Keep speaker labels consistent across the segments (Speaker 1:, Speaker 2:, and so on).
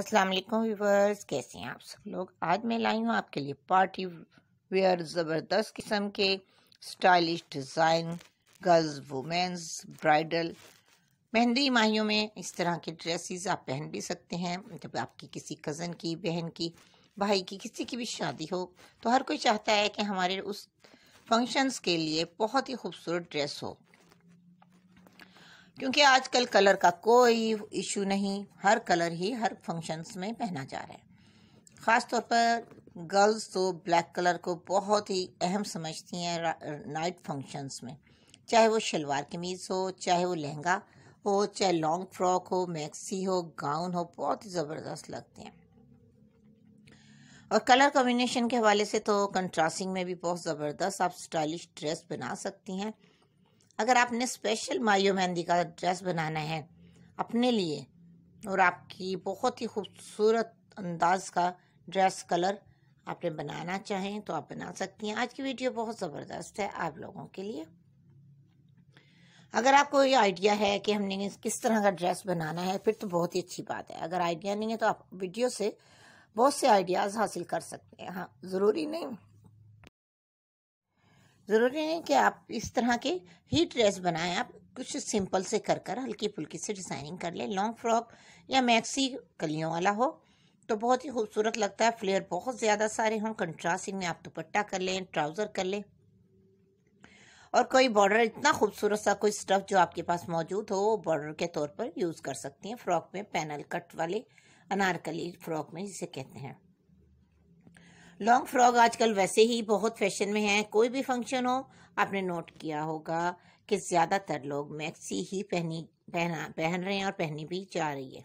Speaker 1: अस्सलाम वालेकुम व्यूवर्स कैसे हैं आप सब लोग आज मैं लाई हूँ आपके लिए पार्टी वेयर ज़बरदस्त किस्म के stylish design girls womens bridal mehndi माहियों में इस तरह के ड्रेसेस आप पहन भी सकते हैं जब आपकी किसी कज़न की बहन की भाई की किसी की भी शादी हो तो हर कोई चाहता है कि हमारे उस फंक्शंस के लिए बहुत ही खूबसूरत ड्रेस हो क्योंकि आजकल कलर का कोई इशू नहीं हर कलर ही हर फंक्शंस में पहना जा रहा है ख़ास तौर पर गर्ल्स तो ब्लैक कलर को बहुत ही अहम समझती हैं नाइट फंक्शंस में चाहे वो शलवार कमीज़ हो चाहे वो लहंगा हो चाहे लॉन्ग फ्रॉक हो मैक्सी हो गाउन हो बहुत ही ज़बरदस्त लगते हैं और कलर कॉम्बिनेशन के हवाले से तो कंट्रास्टिंग में भी बहुत ज़बरदस्त आप स्टाइलिश ड्रेस बना सकती हैं अगर आपने स्पेशल मायो मेहंदी का ड्रेस बनाना है अपने लिए और आपकी बहुत ही खूबसूरत अंदाज का ड्रेस कलर आपने बनाना चाहें तो आप बना सकती हैं आज की वीडियो बहुत ज़बरदस्त है आप लोगों के लिए अगर आपको ये आइडिया है कि हमने किस तरह का ड्रेस बनाना है फिर तो बहुत ही अच्छी बात है अगर आइडिया नहीं है तो आप वीडियो से बहुत से आइडियाज़ हासिल कर सकते हैं हाँ ज़रूरी नहीं ज़रूरी नहीं कि आप इस तरह के ही ड्रेस बनाएं आप कुछ सिंपल से कर कर हल्की फुल्की से डिज़ाइनिंग कर लें लॉन्ग फ्रॉक या मैक्सी कलियों वाला हो तो बहुत ही खूबसूरत लगता है फ्लेयर बहुत ज़्यादा सारे हों कंट्रास्ट इनमें आप दुपट्टा कर लें ट्राउज़र कर लें और कोई बॉर्डर इतना खूबसूरत सा कोई स्टफ़ जो आपके पास मौजूद हो वो बॉर्डर के तौर पर यूज़ कर सकती हैं फ्रॉक में पैनल कट वाले अनारकली फ्रॉक में जिसे कहते हैं लॉन्ग फ्रॉक आजकल वैसे ही बहुत फैशन में है कोई भी फंक्शन हो आपने नोट किया होगा कि ज़्यादातर लोग मैक्सी ही पहनी पहना पहन रहे हैं और पहनी भी जा रही है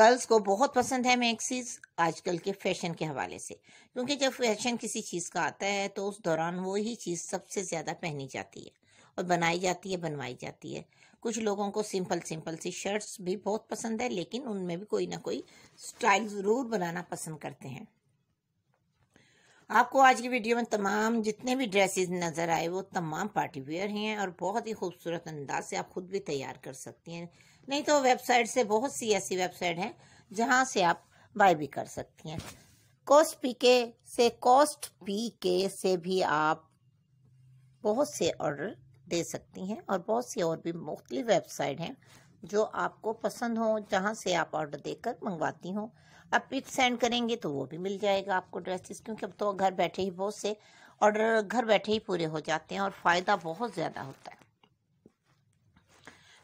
Speaker 1: गर्ल्स को बहुत पसंद है मैक्सीज आजकल के फैशन के हवाले से क्योंकि जब फैशन किसी चीज़ का आता है तो उस दौरान वो ही चीज़ सबसे ज़्यादा पहनी जाती है और बनाई जाती है बनवाई जाती है कुछ लोगों को सिंपल सिंपल सी शर्ट्स भी बहुत पसंद है लेकिन उनमें भी कोई ना कोई स्टाइल ज़रूर बनाना पसंद करते हैं आपको आज की वीडियो में तमाम जितने भी ड्रेसेस नज़र आए वो तमाम पार्टी वेयर हैं और बहुत ही खूबसूरत अंदाज से आप खुद भी तैयार कर सकती हैं नहीं तो वेबसाइट से बहुत सी ऐसी वेबसाइट हैं जहाँ से आप बाय भी कर सकती हैं कॉस्ट पी के से कॉस्ट पी के से भी आप बहुत से ऑर्डर दे सकती हैं और बहुत सी और भी मुख्तलि वेबसाइट हैं जो आपको पसंद हो जहाँ से आप ऑर्डर देकर मंगवाती हूँ आप पिक सेंड करेंगे तो वो भी मिल जाएगा आपको ड्रेसेस क्योंकि अब तो घर बैठे ही बहुत से ऑर्डर घर बैठे ही पूरे हो जाते हैं और फ़ायदा बहुत ज़्यादा होता है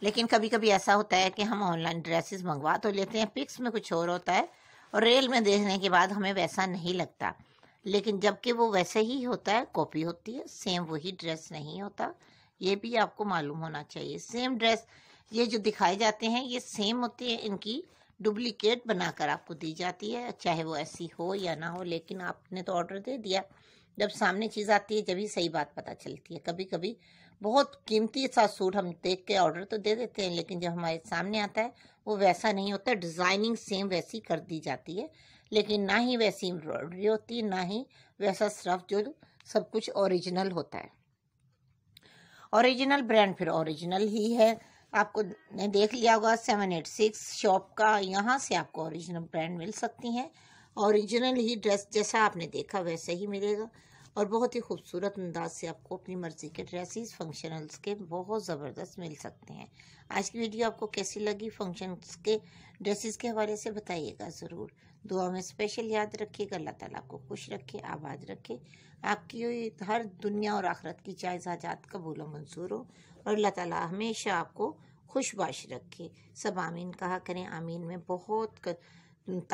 Speaker 1: लेकिन कभी कभी ऐसा होता है कि हम ऑनलाइन ड्रेसेस मंगवा तो लेते हैं पिक्स में कुछ और होता है और रेल में देखने के बाद हमें वैसा नहीं लगता लेकिन जबकि वो वैसे ही होता है कॉपी होती है सेम वही ड्रेस नहीं होता ये भी आपको मालूम होना चाहिए सेम ड्रेस ये जो दिखाए जाते हैं ये सेम होते हैं इनकी डुप्लीकेट बनाकर आपको दी जाती है चाहे वो ऐसी हो या ना हो लेकिन आपने तो ऑर्डर दे दिया जब सामने चीज़ आती है जब ही सही बात पता चलती है कभी कभी बहुत कीमती सा सूट हम देख के ऑर्डर तो दे देते हैं लेकिन जब हमारे सामने आता है वो वैसा नहीं होता डिज़ाइनिंग सेम वैसी कर दी जाती है लेकिन ना ही वैसी एम्ब्रॉयडरी होती ना ही वैसा स्टफ जो सब कुछ ओरिजिनल होता है ओरिजिनल ब्रांड फिर ओरिजिनल ही है आपको ने देख लिया होगा सेवन एट सिक्स शॉप का यहाँ से आपको ओरिजिनल ब्रांड मिल सकती हैं ओरिजिनल ही ड्रेस जैसा आपने देखा वैसे ही मिलेगा और बहुत ही खूबसूरत अंदाज से आपको अपनी मर्ज़ी के ड्रेसिस फंक्शनल्स के बहुत ज़बरदस्त मिल सकते हैं आज की वीडियो आपको कैसी लगी फंक्शंस के ड्रेसिस के हवाले से बताइएगा ज़रूर दुआ में स्पेशल याद रखिएगा अल्लाह ताला आपको खुश रखे आबाद रखे आपकी हर दुनिया और आखरत की जायजाजात कबूल मंजूर हो और अल्लाह ताली हमेशा आपको खुशबाश रखे सब आमीन कहा करें आमीन में बहुत कर,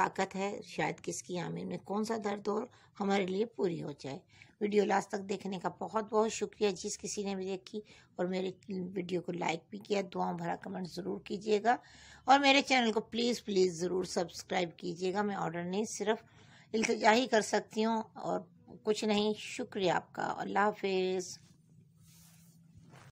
Speaker 1: ताकत है शायद किसकी आमीन में कौन सा दर्द और हमारे लिए पूरी हो जाए वीडियो लास्ट तक देखने का बहुत बहुत शुक्रिया जिस किसी ने भी देखी और मेरे वीडियो को लाइक भी किया दुआओं भरा कमेंट ज़रूर कीजिएगा और मेरे चैनल को प्लीज़ प्लीज़ ज़रूर सब्सक्राइब कीजिएगा मैं ऑर्डर नहीं सिर्फ इल्तजा ही कर सकती हूँ और कुछ नहीं शुक्रिया आपका अल्लाह हाफिज़